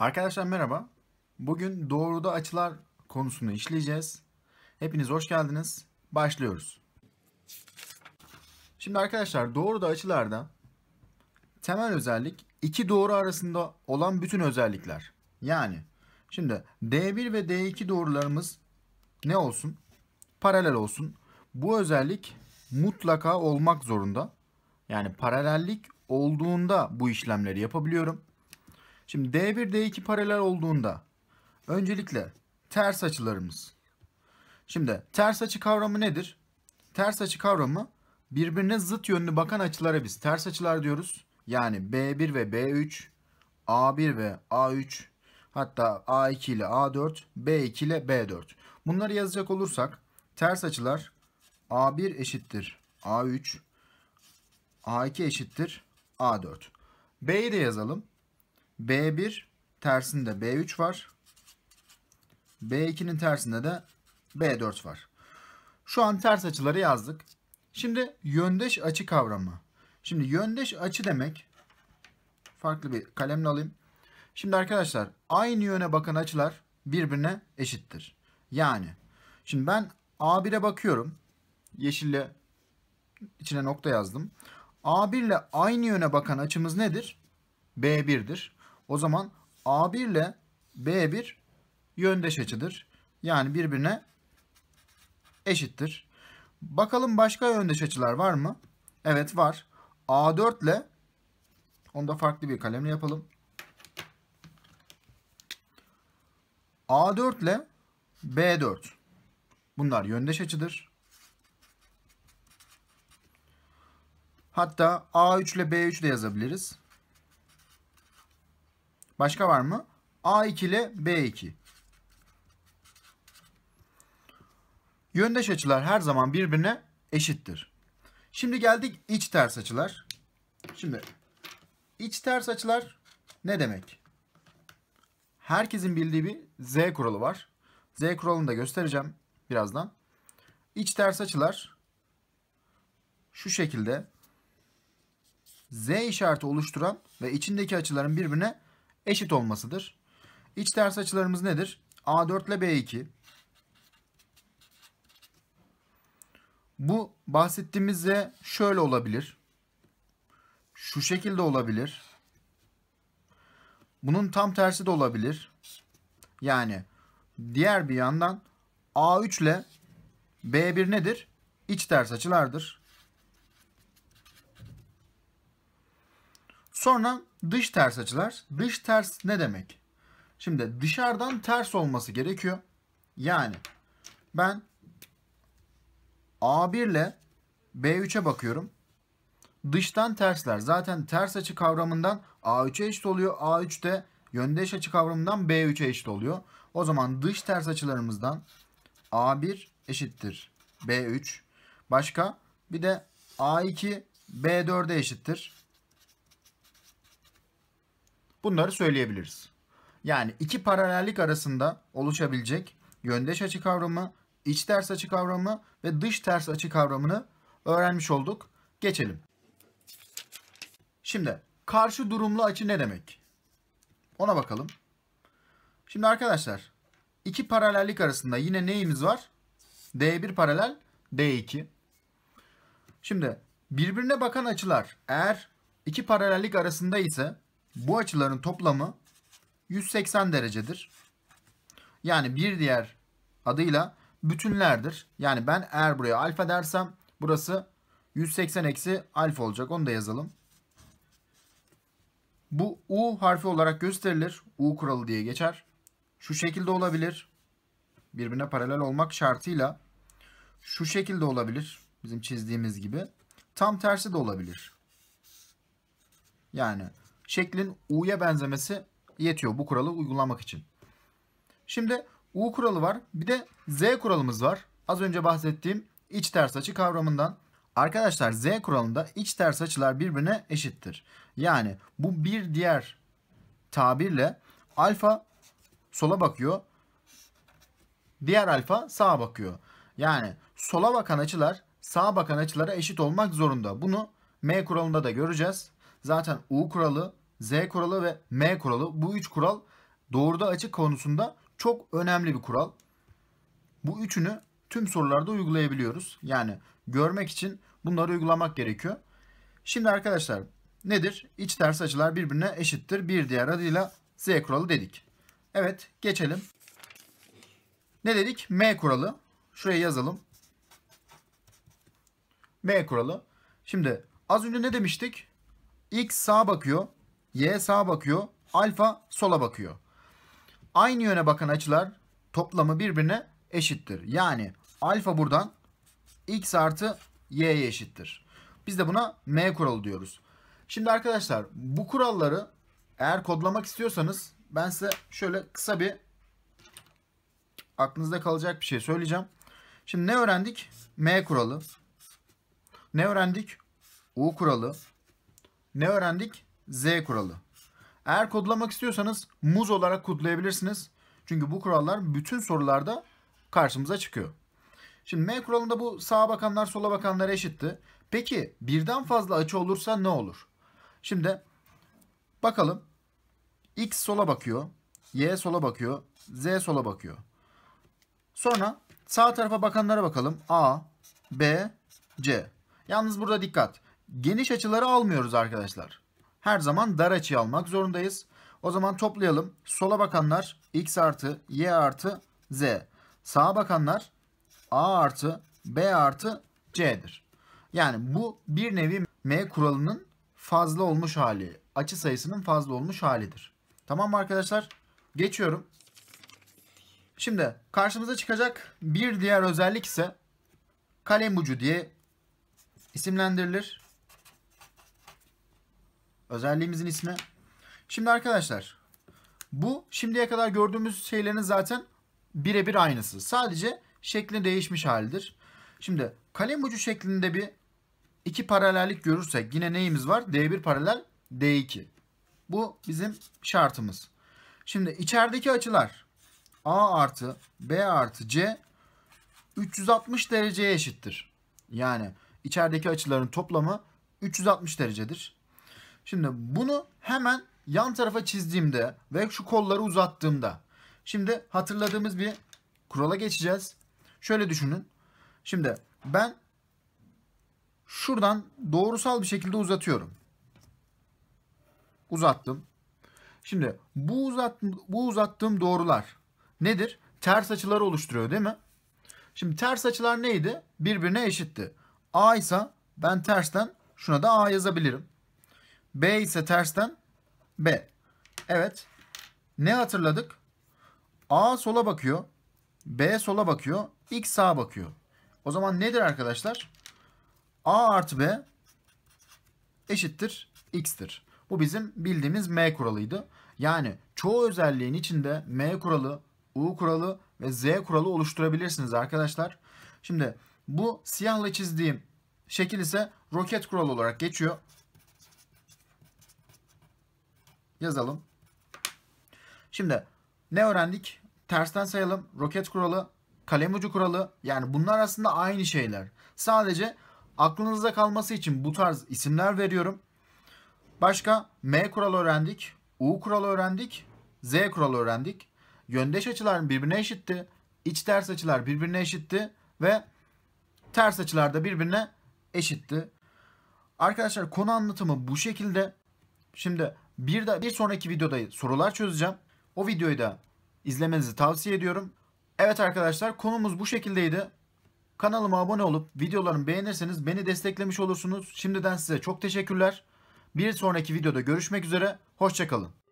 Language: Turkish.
Arkadaşlar merhaba. Bugün doğruda açılar konusunu işleyeceğiz. Hepiniz hoş geldiniz. Başlıyoruz. Şimdi arkadaşlar doğruda açılarda temel özellik iki doğru arasında olan bütün özellikler. Yani şimdi D1 ve D2 doğrularımız ne olsun? Paralel olsun. Bu özellik mutlaka olmak zorunda. Yani paralellik olduğunda bu işlemleri yapabiliyorum. Şimdi D1 D2 paralel olduğunda öncelikle ters açılarımız. Şimdi ters açı kavramı nedir? Ters açı kavramı birbirine zıt yönlü bakan açılara biz ters açılar diyoruz. Yani B1 ve B3, A1 ve A3, hatta A2 ile A4, B2 ile B4. Bunları yazacak olursak ters açılar A1 eşittir A3, A2 eşittir A4. B'yi de yazalım. B1 tersinde B3 var. B2'nin tersinde de B4 var. Şu an ters açıları yazdık. Şimdi yöndeş açı kavramı. Şimdi yöndeş açı demek farklı bir kalemle alayım. Şimdi arkadaşlar aynı yöne bakan açılar birbirine eşittir. Yani şimdi ben A1'e bakıyorum. Yeşille içine nokta yazdım. A1 ile aynı yöne bakan açımız nedir? B1'dir. O zaman A1 ile B1 yöndeş açıdır. Yani birbirine eşittir. Bakalım başka yöndeş açılar var mı? Evet var. A4 ile onu da farklı bir kalemle yapalım. A4 ile B4. Bunlar yöndeş açıdır. Hatta A3 ile B3 de yazabiliriz. Başka var mı? A2 ile B2. Yöndeş açılar her zaman birbirine eşittir. Şimdi geldik iç ters açılar. Şimdi iç ters açılar ne demek? Herkesin bildiği bir Z kuralı var. Z kuralını da göstereceğim birazdan. İç ters açılar şu şekilde Z işareti oluşturan ve içindeki açıların birbirine eşit olmasıdır. İç ters açılarımız nedir? A4 ile B2. Bu bahsettiğimiz Z şöyle olabilir. Şu şekilde olabilir. Bunun tam tersi de olabilir. Yani diğer bir yandan A3 ile B1 nedir? İç ters açılardır. Sonra Dış ters açılar. Dış ters ne demek? Şimdi dışarıdan ters olması gerekiyor. Yani ben A1 ile B3'e bakıyorum. Dıştan tersler. Zaten ters açı kavramından A3'e eşit oluyor. A3'te yöndeş açı kavramından B3'e eşit oluyor. O zaman dış ters açılarımızdan A1 eşittir B3. Başka bir de A2 B4'e eşittir. Bunları söyleyebiliriz. Yani iki paralellik arasında oluşabilecek yöndeş açı kavramı, iç ters açı kavramı ve dış ters açı kavramını öğrenmiş olduk. Geçelim. Şimdi karşı durumlu açı ne demek? Ona bakalım. Şimdi arkadaşlar iki paralellik arasında yine neyimiz var? D1 paralel D2. Şimdi birbirine bakan açılar eğer iki paralellik arasında ise bu açıların toplamı 180 derecedir. Yani bir diğer adıyla bütünlerdir. Yani ben eğer buraya alfa dersem burası 180 eksi alfa olacak. Onu da yazalım. Bu U harfi olarak gösterilir. U kuralı diye geçer. Şu şekilde olabilir. Birbirine paralel olmak şartıyla şu şekilde olabilir. Bizim çizdiğimiz gibi. Tam tersi de olabilir. Yani şeklin U'ya benzemesi yetiyor bu kuralı uygulamak için. Şimdi U kuralı var. Bir de Z kuralımız var. Az önce bahsettiğim iç ters açı kavramından. Arkadaşlar Z kuralında iç ters açılar birbirine eşittir. Yani bu bir diğer tabirle alfa sola bakıyor. Diğer alfa sağa bakıyor. Yani sola bakan açılar sağa bakan açılara eşit olmak zorunda. Bunu M kuralında da göreceğiz. Zaten U kuralı Z kuralı ve M kuralı bu üç kural doğruda açık konusunda çok önemli bir kural. Bu üçünü tüm sorularda uygulayabiliyoruz. Yani görmek için bunları uygulamak gerekiyor. Şimdi arkadaşlar nedir? İç ters açılar birbirine eşittir. Bir diğer adıyla Z kuralı dedik. Evet geçelim. Ne dedik? M kuralı. Şuraya yazalım. M kuralı. Şimdi az önce ne demiştik? X sağa bakıyor. Y sağa bakıyor. Alfa sola bakıyor. Aynı yöne bakan açılar toplamı birbirine eşittir. Yani alfa buradan x artı y'ye eşittir. Biz de buna M kuralı diyoruz. Şimdi arkadaşlar bu kuralları eğer kodlamak istiyorsanız ben size şöyle kısa bir aklınızda kalacak bir şey söyleyeceğim. Şimdi ne öğrendik? M kuralı. Ne öğrendik? U kuralı. Ne öğrendik? Z kuralı. Eğer kodlamak istiyorsanız muz olarak kodlayabilirsiniz. Çünkü bu kurallar bütün sorularda karşımıza çıkıyor. Şimdi M kuralında bu sağa bakanlar sola bakanlar eşitti. Peki birden fazla açı olursa ne olur? Şimdi bakalım. X sola bakıyor. Y sola bakıyor. Z sola bakıyor. Sonra sağ tarafa bakanlara bakalım. A, B, C. Yalnız burada dikkat. Geniş açıları almıyoruz arkadaşlar her zaman dar açı almak zorundayız. O zaman toplayalım. Sola bakanlar x artı y artı z. Sağa bakanlar a artı b artı c'dir. Yani bu bir nevi m kuralının fazla olmuş hali. Açı sayısının fazla olmuş halidir. Tamam mı arkadaşlar? Geçiyorum. Şimdi karşımıza çıkacak bir diğer özellik ise kalem ucu diye isimlendirilir. Özelliğimizin ismi. Şimdi arkadaşlar bu şimdiye kadar gördüğümüz şeylerin zaten birebir aynısı. Sadece şekli değişmiş halidir. Şimdi kalem ucu şeklinde bir iki paralellik görürsek yine neyimiz var? D1 paralel D2. Bu bizim şartımız. Şimdi içerideki açılar A artı B artı C 360 dereceye eşittir. Yani içerideki açıların toplamı 360 derecedir. Şimdi bunu hemen yan tarafa çizdiğimde ve şu kolları uzattığımda şimdi hatırladığımız bir kurala geçeceğiz. Şöyle düşünün. Şimdi ben şuradan doğrusal bir şekilde uzatıyorum. Uzattım. Şimdi bu uzat bu uzattığım doğrular nedir? Ters açıları oluşturuyor değil mi? Şimdi ters açılar neydi? Birbirine eşitti. A ise ben tersten şuna da A yazabilirim. B ise tersten B. Evet. Ne hatırladık? A sola bakıyor. B sola bakıyor. X sağa bakıyor. O zaman nedir arkadaşlar? A artı B eşittir X'tir. Bu bizim bildiğimiz M kuralıydı. Yani çoğu özelliğin içinde M kuralı, U kuralı ve Z kuralı oluşturabilirsiniz arkadaşlar. Şimdi bu siyahla çizdiğim şekil ise roket kuralı olarak geçiyor yazalım. Şimdi ne öğrendik? Tersten sayalım. Roket kuralı, kalem ucu kuralı. Yani bunlar aslında aynı şeyler. Sadece aklınızda kalması için bu tarz isimler veriyorum. Başka M kuralı öğrendik. U kuralı öğrendik. Z kuralı öğrendik. Yöndeş açılar birbirine eşitti. İç ters açılar birbirine eşitti. Ve ters açılar da birbirine eşitti. Arkadaşlar konu anlatımı bu şekilde. Şimdi bir, de, bir sonraki videoda sorular çözeceğim. O videoyu da izlemenizi tavsiye ediyorum. Evet arkadaşlar konumuz bu şekildeydi. Kanalıma abone olup videolarımı beğenirseniz beni desteklemiş olursunuz. Şimdiden size çok teşekkürler. Bir sonraki videoda görüşmek üzere. Hoşçakalın.